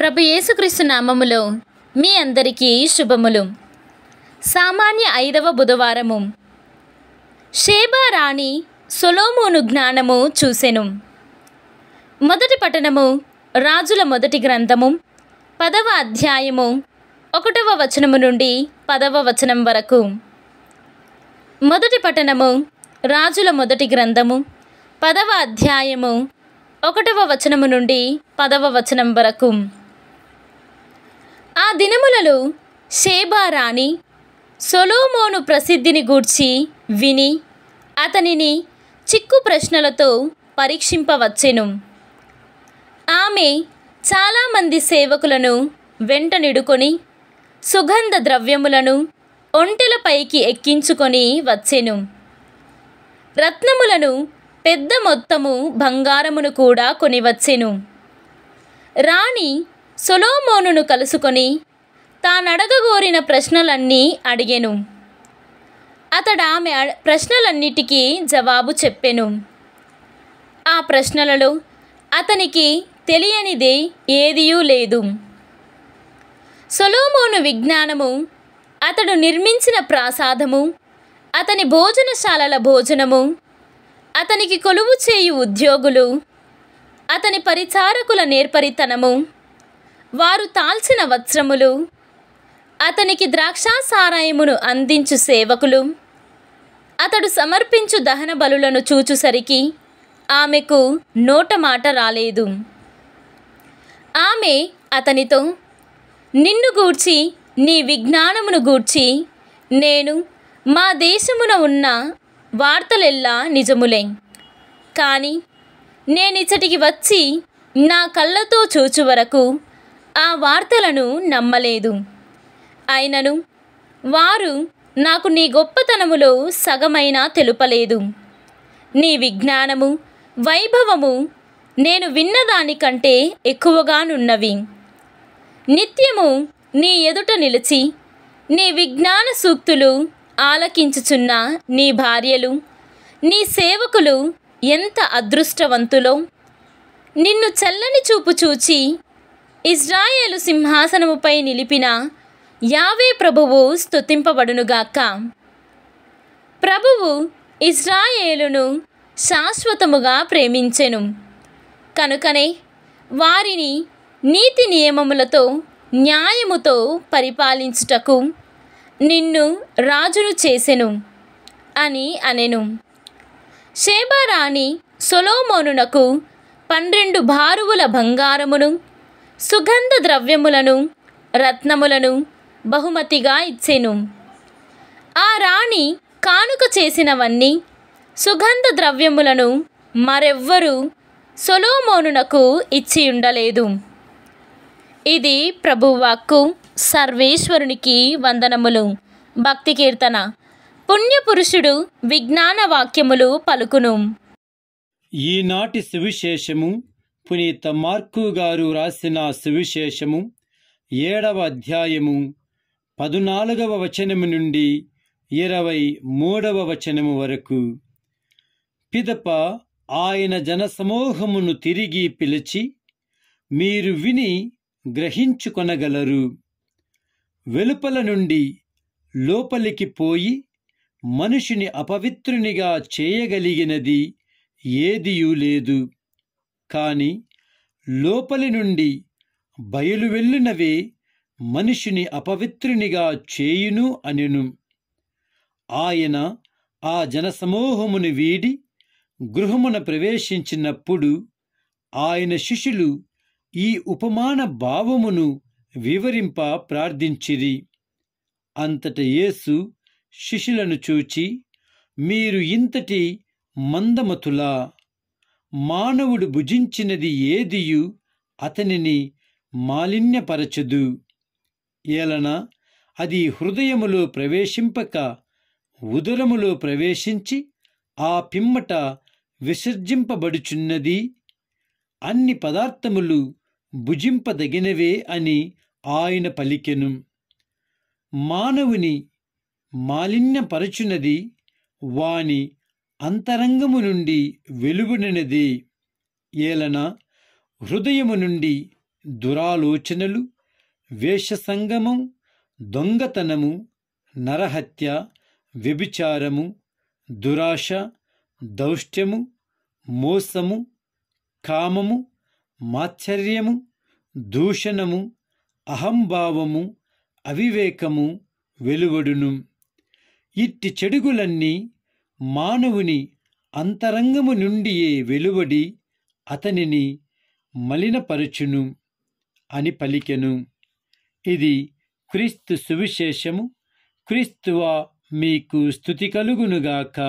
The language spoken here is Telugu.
ప్రభు యేసుక్రీస్తు నామములో మీ అందరికీ శుభములు సామాన్య ఐదవ బుధవారము రాణి సొలోమోను జ్ఞానము చూసెను మొదటి పట్టణము రాజుల మొదటి గ్రంథము పదవ అధ్యాయము ఒకటవ వచనము నుండి పదవ వచనం వరకు మొదటి పట్టణము రాజుల మొదటి గ్రంథము పదవ అధ్యాయము ఒకటవ వచనము నుండి పదవ వచనం వరకు ఆ దినములలో రాణి సొలోమోను ప్రసిద్ధిని గూర్చి విని అతనిని చిక్కు ప్రశ్నలతో పరీక్షింపవచ్చెను ఆమె చాలామంది సేవకులను వెంట నిడుకొని సుగంధ ద్రవ్యములను ఒంటెలపైకి ఎక్కించుకొని వచ్చెను రత్నములను పెద్ద మొత్తము బంగారమును కూడా కొనివచ్చెను రాణి సొలోమోనును కలుసుకొని తానడగగోరిన ప్రశ్నలన్నీ అడిగెను అతడామె ప్రశ్నలన్నిటికీ జవాబు చెప్పెను ఆ ప్రశ్నలలో అతనికి తెలియనిది ఏదియూ లేదు సొలోమోను విజ్ఞానము అతడు నిర్మించిన ప్రాసాదము అతని భోజనశాలల భోజనము అతనికి కొలువు చేయు ఉద్యోగులు అతని పరిచారకుల నేర్పరితనము వారు తాల్చిన వస్త్రములు అతనికి ద్రాక్షాసారాయమును అందించు సేవకులు అతడు సమర్పించు దహన బలులను చూచుసరికి ఆమెకు నోట మాట రాలేదు ఆమె అతనితో నిన్ను గూర్చి నీ విజ్ఞానమును గూర్చి నేను మా దేశమున ఉన్న వార్తలెల్లా నిజములే కానీ నేనిచ్చటికి వచ్చి నా కళ్ళతో చూచు వరకు ఆ వార్తలను నమ్మలేదు అయినను వారు నాకు నీ గొప్పతనములో సగమైనా తెలుపలేదు నీ విజ్ఞానము వైభవము నేను విన్నదానికంటే ఎక్కువగానున్నవి నిత్యము నీ ఎదుట నిలిచి నీ విజ్ఞాన సూక్తులు ఆలకించుచున్న నీ భార్యలు నీ సేవకులు ఎంత అదృష్టవంతులో నిన్ను చల్లని చూపు చూచి ఇజ్రాయేలు సింహాసనముపై నిలిపిన యావే ప్రభువు స్తుతింపబడునుగాక ప్రభువు ఇజ్రాయేలును శాశ్వతముగా ప్రేమించెను కనుకనే వారిని నీతి నియమములతో న్యాయముతో పరిపాలించుటకు నిన్ను రాజును చేసెను అని అనెను షేబారాణి సొలోమోనునకు పన్నెండు భారువుల బంగారమును సుగంధ ద్రవ్యములను రత్నములను బహుమతిగా ఇచ్చెను ఆ రాణి కానుక చేసినవన్నీ సుగంధ ద్రవ్యములను మరెవ్వరూ సొలోమోనునకు ఇచ్చి ఉండలేదు ఇది ప్రభువాక్కు సర్వేశ్వరునికి వందనములు భక్తి కీర్తన పుణ్యపురుషుడు విజ్ఞాన వాక్యములు పలుకును ఈనాటి సువిశేషము పునీత మార్కు గారు రాసిన సువిశేషము ఏడవ అధ్యాయము పదునాలుగవ వచనము నుండి ఇరవై మూడవ వచనము వరకు పిదప ఆయన జనసమూహమును తిరిగి పిలిచి మీరు విని గ్రహించుకొనగలరు వెలుపల నుండి లోపలికి పోయి మనుషుని అపవిత్రునిగా చేయగలిగినది ఏదియూ లేదు కాని లోపలి నుండి బయలు వెళ్ళినవే మనిషిని అపవిత్రునిగా చేయును అనెను ఆయన ఆ జనసమూహమును వీడి గృహమున ప్రవేశించినప్పుడు ఆయన శిష్యులు ఈ ఉపమాన భావమును వివరింప ప్రార్థించిరి అంతట యేసు శిష్యులను చూచి మీరు ఇంతటి మందమతులా మానవుడు భుజించినది ఏదియు అతనిని మాలిన్యపరచదు ఏలన అది హృదయములో ప్రవేశింపక ఉదరములో ప్రవేశించి ఆ పిమ్మట విసర్జింపబడుచున్నది అన్ని పదార్థములు భుజింపదగినవే అని ఆయన పలికెను మానవుని మాలిన్యపరచునది వాని అంతరంగము నుండి వెలుగునది ఏలన హృదయము నుండి దురాలోచనలు వేషసంగము దొంగతనము నరహత్య వ్యభిచారము దురాశ దౌష్ట్యము మోసము కామము మాత్సర్యము దూషణము అహంభావము అవివేకము వెలువడును ఇట్టి చెడుగులన్నీ మానవుని అంతరంగము నుండియే వెలువడి అతనిని మలినపరుచును అని పలికెను ఇది క్రీస్తు సువిశేషము క్రీస్తువా మీకు స్థుతి కలుగునుగాక